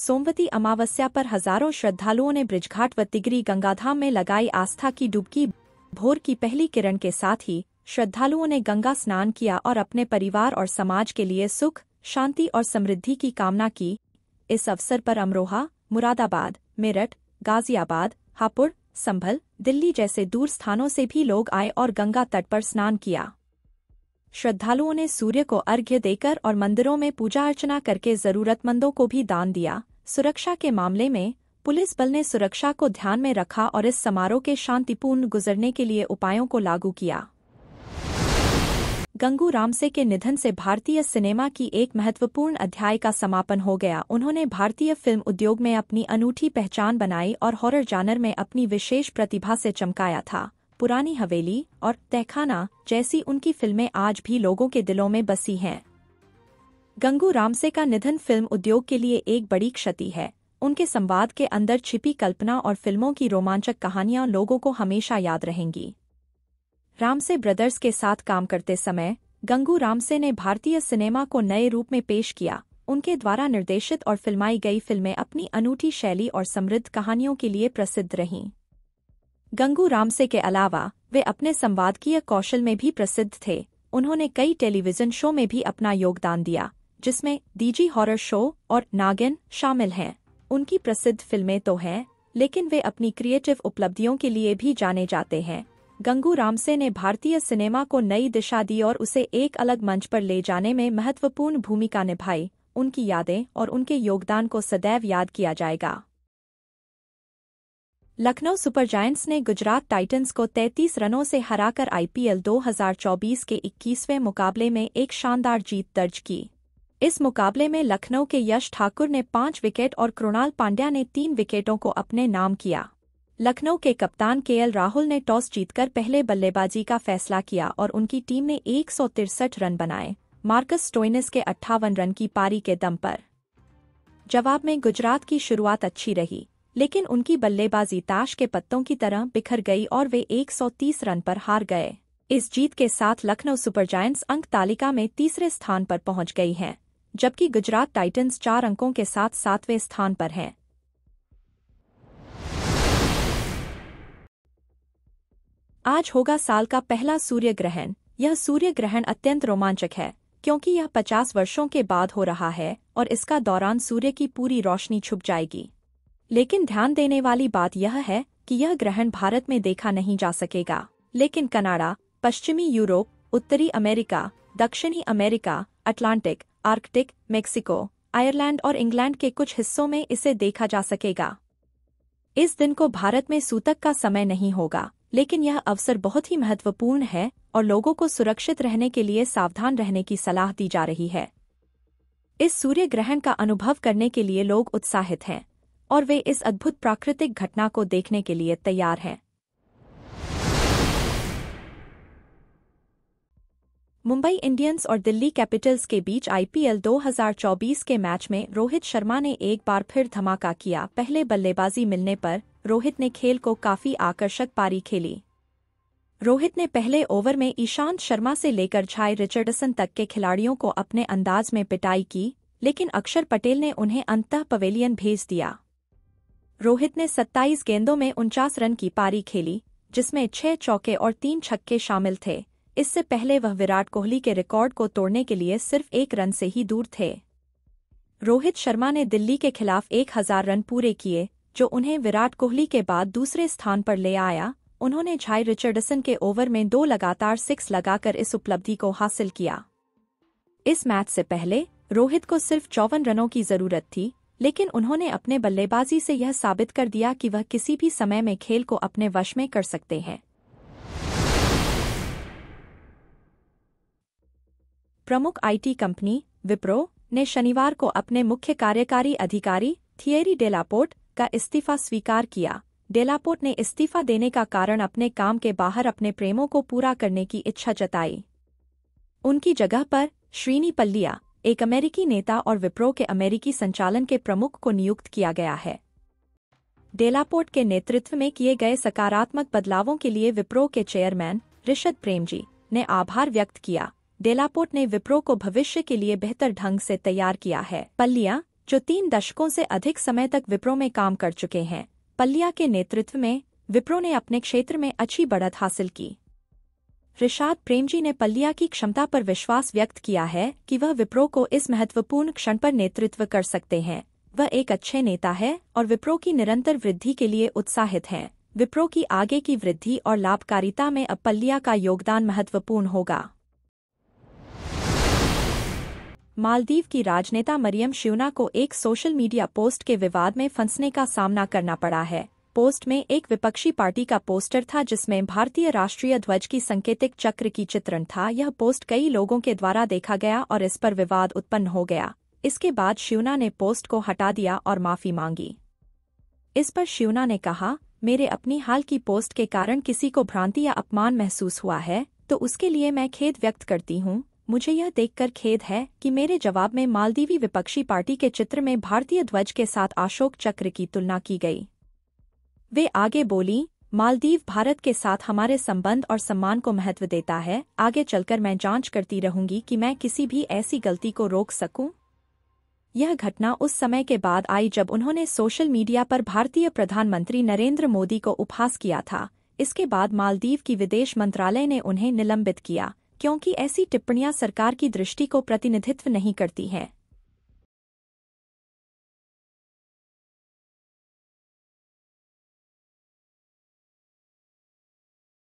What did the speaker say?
सोमवती अमावस्या पर हजारों श्रद्धालुओं ने ब्रिजघाट व तिगरी गंगाधाम में लगाई आस्था की डुबकी भोर की पहली किरण के साथ ही श्रद्धालुओं ने गंगा स्नान किया और अपने परिवार और समाज के लिए सुख शांति और समृद्धि की कामना की इस अवसर पर अमरोहा मुरादाबाद मेरठ गाजियाबाद हापुड़ संभल दिल्ली जैसे दूर स्थानों से भी लोग आए और गंगा तट पर स्नान किया श्रद्धालुओं ने सूर्य को अर्घ्य देकर और मंदिरों में पूजा अर्चना करके जरूरतमंदों को भी दान दिया सुरक्षा के मामले में पुलिस बल ने सुरक्षा को ध्यान में रखा और इस समारोह के शांतिपूर्ण गुजरने के लिए उपायों को लागू किया गंगू रामसे के निधन से भारतीय सिनेमा की एक महत्वपूर्ण अध्याय का समापन हो गया उन्होंने भारतीय फिल्म उद्योग में अपनी अनूठी पहचान बनाई और हॉरर जानर में अपनी विशेष प्रतिभा से चमकाया था पुरानी हवेली और तहखाना जैसी उनकी फिल्में आज भी लोगों के दिलों में बसी हैं गंगू रामसे का निधन फिल्म उद्योग के लिए एक बड़ी क्षति है उनके संवाद के अंदर छिपी कल्पना और फिल्मों की रोमांचक कहानियां लोगों को हमेशा याद रहेंगी रामसे ब्रदर्स के साथ काम करते समय गंगू रामसे ने भारतीय सिनेमा को नए रूप में पेश किया उनके द्वारा निर्देशित और फिल्माई गई फिल्में अपनी अनूठी शैली और समृद्ध कहानियों के लिए प्रसिद्ध रहीं गंगू रामसे के अलावा वे अपने संवादकीय कौशल में भी प्रसिद्ध थे उन्होंने कई टेलीविजन शो में भी अपना योगदान दिया जिसमें डीजी हॉरर शो और नागिन शामिल हैं उनकी प्रसिद्ध फिल्में तो हैं लेकिन वे अपनी क्रिएटिव उपलब्धियों के लिए भी जाने जाते हैं गंगू रामसे ने भारतीय सिनेमा को नई दिशा दी और उसे एक अलग मंच पर ले जाने में महत्वपूर्ण भूमिका निभाई उनकी यादें और उनके योगदान को सदैव याद किया जाएगा लखनऊ सुपर जायंट्स ने गुजरात टाइटंस को 33 रनों से हराकर आईपीएल 2024 के 21वें मुकाबले में एक शानदार जीत दर्ज की इस मुकाबले में लखनऊ के यश ठाकुर ने पांच विकेट और कृणाल पांड्या ने तीन विकेटों को अपने नाम किया लखनऊ के कप्तान केएल राहुल ने टॉस जीतकर पहले बल्लेबाजी का फैसला किया और उनकी टीम ने एक रन बनाए मार्कस स्टोइनिस के अट्ठावन रन की पारी के दम पर जवाब में गुजरात की शुरुआत अच्छी रही लेकिन उनकी बल्लेबाजी ताश के पत्तों की तरह बिखर गई और वे 130 रन पर हार गए इस जीत के साथ लखनऊ सुपर जायंट्स अंक तालिका में तीसरे स्थान पर पहुंच गई हैं जबकि गुजरात टाइटंस चार अंकों के साथ सातवें स्थान पर है आज होगा साल का पहला सूर्य ग्रहण यह सूर्य ग्रहण अत्यंत रोमांचक है क्योंकि यह 50 वर्षों के बाद हो रहा है और इसका दौरान सूर्य की पूरी रोशनी छुप जाएगी लेकिन ध्यान देने वाली बात यह है कि यह ग्रहण भारत में देखा नहीं जा सकेगा लेकिन कनाडा पश्चिमी यूरोप उत्तरी अमेरिका दक्षिणी America Atlantic Arctic Mexico Ireland और इंग्लैंड के कुछ हिस्सों में इसे देखा जा सकेगा इस दिन को भारत में सूतक का समय नहीं होगा लेकिन यह अवसर बहुत ही महत्वपूर्ण है और लोगों को सुरक्षित रहने के लिए सावधान रहने की सलाह दी जा रही है इस सूर्य ग्रहण का अनुभव करने के लिए लोग उत्साहित हैं और वे इस अद्भुत प्राकृतिक घटना को देखने के लिए तैयार हैं मुंबई इंडियंस और दिल्ली कैपिटल्स के बीच आईपीएल 2024 के मैच में रोहित शर्मा ने एक बार फिर धमाका किया पहले बल्लेबाजी मिलने पर रोहित ने खेल को काफी आकर्षक पारी खेली रोहित ने पहले ओवर में ईशांत शर्मा से लेकर छाए रिचर्डसन तक के खिलाड़ियों को अपने अंदाज में पिटाई की लेकिन अक्षर पटेल ने उन्हें अंतः पवेलियन भेज दिया रोहित ने 27 गेंदों में उनचास रन की पारी खेली जिसमें छह चौके और तीन छक्के शामिल थे इससे पहले वह विराट कोहली के रिकॉर्ड को तोड़ने के लिए सिर्फ एक रन से ही दूर थे रोहित शर्मा ने दिल्ली के खिलाफ एक हजार रन पूरे किए जो उन्हें विराट कोहली के बाद दूसरे स्थान पर ले आया उन्होंने झाई रिचर्डसन के ओवर में दो लगातार सिक्स लगाकर इस उपलब्धि को हासिल किया इस मैच से पहले रोहित को सिर्फ चौवन रनों की जरूरत थी लेकिन उन्होंने अपने बल्लेबाजी से यह साबित कर दिया कि वह किसी भी समय में खेल को अपने वश में कर सकते हैं प्रमुख आईटी कंपनी विप्रो ने शनिवार को अपने मुख्य कार्यकारी अधिकारी थियरी डेलापोर्ट का इस्तीफा स्वीकार किया डेलापोर्ट ने इस्तीफा देने का कारण अपने काम के बाहर अपने प्रेमों को पूरा करने की इच्छा जताई उनकी जगह पर श्रीनी पल्लिया एक अमेरिकी नेता और विप्रो के अमेरिकी संचालन के प्रमुख को नियुक्त किया गया है डेलापोर्ट के नेतृत्व में किए गए सकारात्मक बदलावों के लिए विप्रो के चेयरमैन ऋषद प्रेमजी ने आभार व्यक्त किया डेलापोर्ट ने विप्रो को भविष्य के लिए बेहतर ढंग से तैयार किया है पल्लिया जो तीन दशकों से अधिक समय तक विप्रो में काम कर चुके हैं पल्लिया के नेतृत्व में विप्रो ने अपने क्षेत्र में अच्छी बढ़त हासिल की रिशाद प्रेमजी ने पल्लिया की क्षमता पर विश्वास व्यक्त किया है कि वह विप्रो को इस महत्वपूर्ण क्षण पर नेतृत्व कर सकते हैं वह एक अच्छे नेता है और विप्रो की निरंतर वृद्धि के लिए उत्साहित हैं विप्रो की आगे की वृद्धि और लाभकारिता में अब पल्लिया का योगदान महत्वपूर्ण होगा मालदीव की राजनेता मरियम शिवना को एक सोशल मीडिया पोस्ट के विवाद में फंसने का सामना करना पड़ा है पोस्ट में एक विपक्षी पार्टी का पोस्टर था जिसमें भारतीय राष्ट्रीय ध्वज की संकेतिक चक्र की चित्रण था यह पोस्ट कई लोगों के द्वारा देखा गया और इस पर विवाद उत्पन्न हो गया इसके बाद शिवना ने पोस्ट को हटा दिया और माफ़ी मांगी इस पर शिवना ने कहा मेरे अपनी हाल की पोस्ट के कारण किसी को भ्रांति या अपमान महसूस हुआ है तो उसके लिए मैं खेद व्यक्त करती हूँ मुझे यह देखकर खेद है कि मेरे जवाब में मालदीवी विपक्षी पार्टी के चित्र में भारतीय ध्वज के साथ अशोक चक्र की तुलना की गई वे आगे बोली मालदीव भारत के साथ हमारे संबंध और सम्मान को महत्व देता है आगे चलकर मैं जांच करती रहूंगी कि मैं किसी भी ऐसी गलती को रोक सकूं। यह घटना उस समय के बाद आई जब उन्होंने सोशल मीडिया पर भारतीय प्रधानमंत्री नरेंद्र मोदी को उपहास किया था इसके बाद मालदीव की विदेश मंत्रालय ने उन्हें निलंबित किया क्योंकि ऐसी टिप्पणियां सरकार की दृष्टि को प्रतिनिधित्व नहीं करती हैं